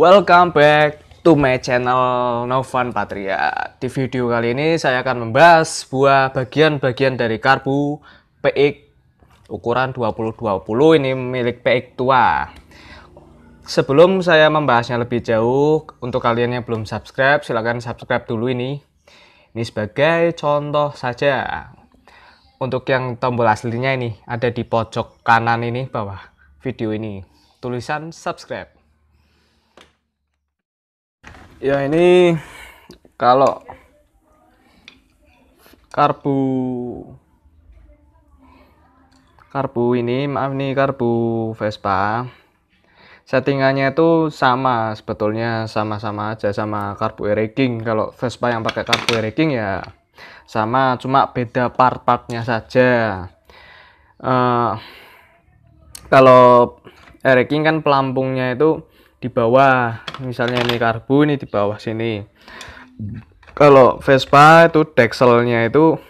Welcome back to my channel Novan Patria. Di video kali ini saya akan membahas buah bagian-bagian dari karbu PX ukuran 2020 ini milik PX tua. Sebelum saya membahasnya lebih jauh, untuk kalian yang belum subscribe silahkan subscribe dulu ini. Ini sebagai contoh saja. Untuk yang tombol aslinya ini ada di pojok kanan ini bawah video ini. Tulisan subscribe ya ini kalau karbu karbu ini maaf nih karbu Vespa settingannya itu sama sebetulnya sama-sama aja sama karbu e-racing kalau Vespa yang pakai karbu e-racing ya sama cuma beda part-partnya saja uh, kalau e-racing kan pelampungnya itu di bawah misalnya ini karbu ini di bawah sini kalau Vespa itu dekselnya itu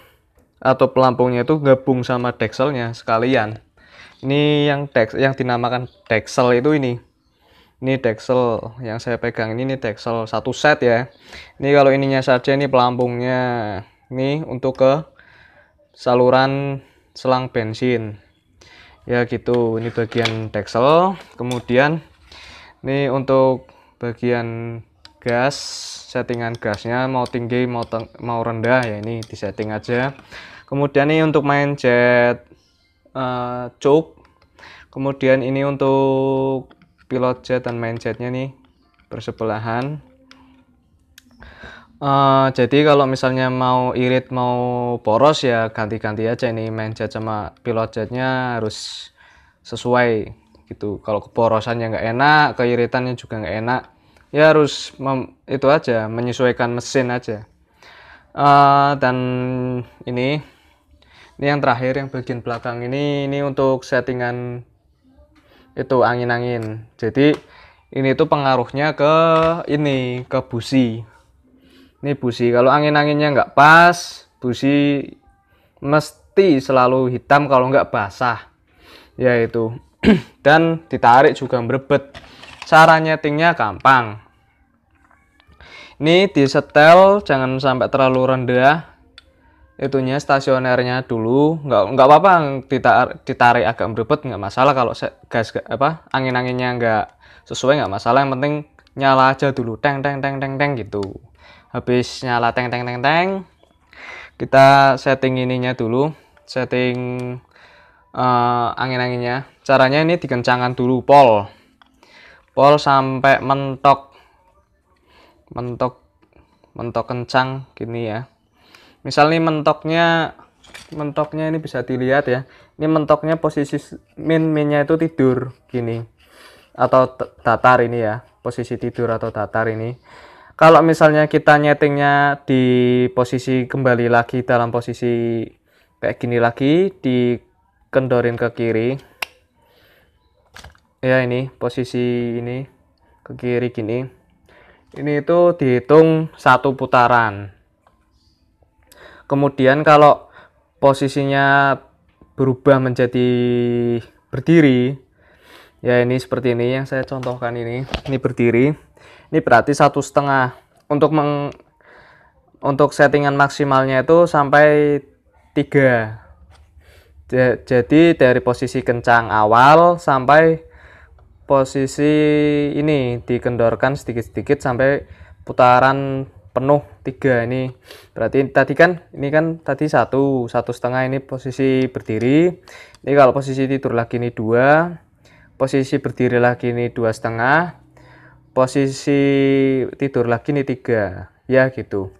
atau pelampungnya itu gabung sama dekselnya sekalian ini yang deks yang dinamakan deksel itu ini ini deksel yang saya pegang ini ini deksel satu set ya ini kalau ininya saja ini pelampungnya ini untuk ke saluran selang bensin ya gitu ini bagian deksel kemudian ini untuk bagian gas settingan gasnya mau tinggi mau teng mau rendah ya ini disetting aja kemudian ini untuk main jet uh, choke kemudian ini untuk pilot jet dan main jetnya nih bersebelahan uh, jadi kalau misalnya mau irit mau poros ya ganti-ganti aja ini main jet sama pilot jetnya harus sesuai gitu kalau keporosannya nggak enak keiritannya juga nggak enak ya harus mem, itu aja menyesuaikan mesin aja uh, dan ini ini yang terakhir yang bagian belakang ini ini untuk settingan itu angin-angin jadi ini tuh pengaruhnya ke ini ke busi ini busi kalau angin-anginnya nggak pas busi mesti selalu hitam kalau nggak basah yaitu dan ditarik juga merebet cara nyetingnya gampang ini di setel jangan sampai terlalu rendah itunya stasionernya dulu nggak nggak apa-apa ditarik, ditarik agak merebet nggak masalah kalau gas apa angin-anginnya nggak sesuai nggak masalah yang penting nyala aja dulu teng teng teng teng teng gitu habis nyala teng teng teng teng kita setting ininya dulu setting uh, angin-anginnya. Caranya ini dikencangkan dulu pol. Pol sampai mentok. Mentok mentok kencang gini ya. misalnya mentoknya mentoknya ini bisa dilihat ya. Ini mentoknya posisi min minnya itu tidur gini. Atau datar ini ya. Posisi tidur atau datar ini. Kalau misalnya kita nyetingnya di posisi kembali lagi dalam posisi kayak gini lagi di kendorin ke kiri ya ini posisi ini ke kiri gini ini itu dihitung satu putaran kemudian kalau posisinya berubah menjadi berdiri ya ini seperti ini yang saya contohkan ini ini berdiri ini berarti satu setengah untuk meng untuk settingan maksimalnya itu sampai 3 jadi dari posisi kencang awal sampai posisi ini dikendorkan sedikit-sedikit sampai putaran penuh tiga ini berarti tadi kan ini kan tadi satu satu setengah ini posisi berdiri ini kalau posisi tidur lagi ini dua posisi berdiri lagi ini dua setengah posisi tidur lagi ini tiga ya gitu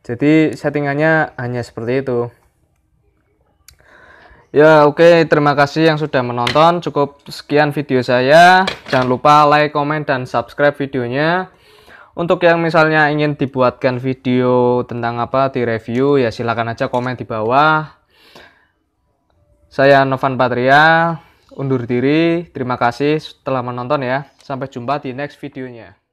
jadi settingannya hanya seperti itu Ya oke okay. terima kasih yang sudah menonton cukup sekian video saya jangan lupa like comment dan subscribe videonya untuk yang misalnya ingin dibuatkan video tentang apa di review ya silahkan aja komen di bawah saya Novan Patria undur diri terima kasih telah menonton ya sampai jumpa di next videonya